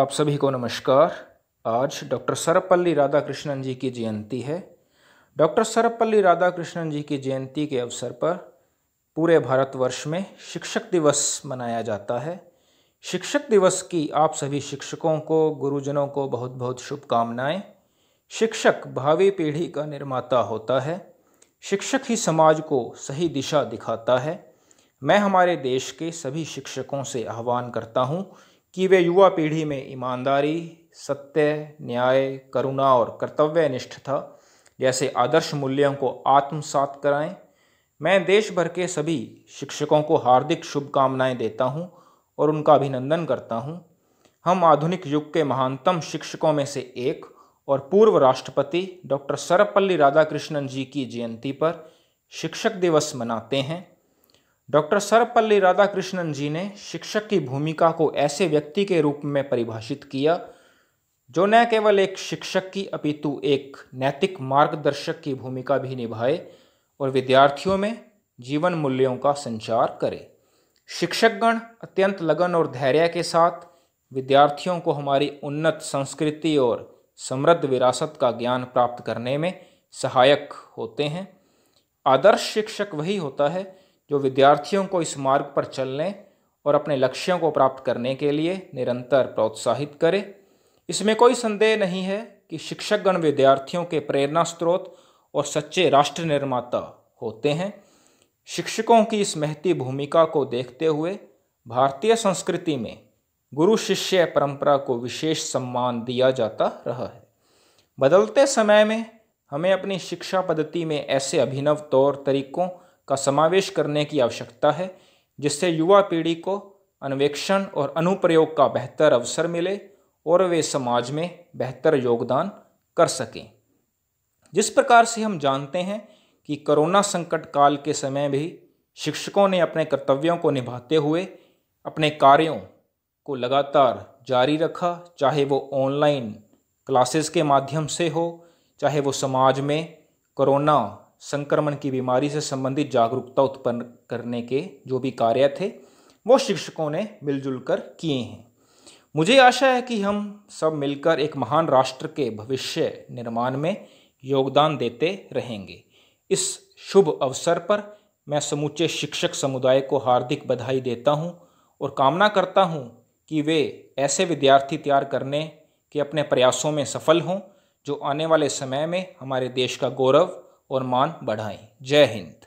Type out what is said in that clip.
आप सभी को नमस्कार आज डॉक्टर सर्वपल्ली राधाकृष्णन जी की जयंती है डॉक्टर सर्वपल्ली राधाकृष्णन जी की जयंती के अवसर पर पूरे भारतवर्ष में शिक्षक दिवस मनाया जाता है शिक्षक दिवस की आप सभी शिक्षकों को गुरुजनों को बहुत बहुत शुभकामनाएं शिक्षक भावी पीढ़ी का निर्माता होता है शिक्षक ही समाज को सही दिशा दिखाता है मैं हमारे देश के सभी शिक्षकों से आह्वान करता हूँ कि वे युवा पीढ़ी में ईमानदारी सत्य न्याय करुणा और कर्तव्य निष्ठता जैसे आदर्श मूल्यों को आत्मसात कराएं मैं देश भर के सभी शिक्षकों को हार्दिक शुभकामनाएं देता हूं और उनका अभिनंदन करता हूं हम आधुनिक युग के महानतम शिक्षकों में से एक और पूर्व राष्ट्रपति डॉक्टर सर्वपल्ली राधाकृष्णन जी की जयंती पर शिक्षक दिवस मनाते हैं डॉक्टर सर्वपल्ली राधाकृष्णन जी ने शिक्षक की भूमिका को ऐसे व्यक्ति के रूप में परिभाषित किया जो न केवल एक शिक्षक की अपितु एक नैतिक मार्गदर्शक की भूमिका भी निभाए और विद्यार्थियों में जीवन मूल्यों का संचार करे शिक्षकगण अत्यंत लगन और धैर्य के साथ विद्यार्थियों को हमारी उन्नत संस्कृति और समृद्ध विरासत का ज्ञान प्राप्त करने में सहायक होते हैं आदर्श शिक्षक वही होता है जो विद्यार्थियों को इस मार्ग पर चलने और अपने लक्ष्यों को प्राप्त करने के लिए निरंतर प्रोत्साहित करे इसमें कोई संदेह नहीं है कि शिक्षकगण विद्यार्थियों के प्रेरणा स्रोत और सच्चे राष्ट्र निर्माता होते हैं शिक्षकों की इस महती भूमिका को देखते हुए भारतीय संस्कृति में गुरु शिष्य परंपरा को विशेष सम्मान दिया जाता रहा है बदलते समय में हमें अपनी शिक्षा पद्धति में ऐसे अभिनव तौर तरीकों का समावेश करने की आवश्यकता है जिससे युवा पीढ़ी को अन्वेक्षण और अनुप्रयोग का बेहतर अवसर मिले और वे समाज में बेहतर योगदान कर सकें जिस प्रकार से हम जानते हैं कि कोरोना संकट काल के समय भी शिक्षकों ने अपने कर्तव्यों को निभाते हुए अपने कार्यों को लगातार जारी रखा चाहे वो ऑनलाइन क्लासेस के माध्यम से हो चाहे वो समाज में कोरोना संक्रमण की बीमारी से संबंधित जागरूकता उत्पन्न करने के जो भी कार्य थे वो शिक्षकों ने मिलजुल कर किए हैं मुझे आशा है कि हम सब मिलकर एक महान राष्ट्र के भविष्य निर्माण में योगदान देते रहेंगे इस शुभ अवसर पर मैं समूचे शिक्षक समुदाय को हार्दिक बधाई देता हूँ और कामना करता हूँ कि वे ऐसे विद्यार्थी तैयार करने के अपने प्रयासों में सफल हों जो आने वाले समय में हमारे देश का गौरव और मान बढ़ाएं जय हिंद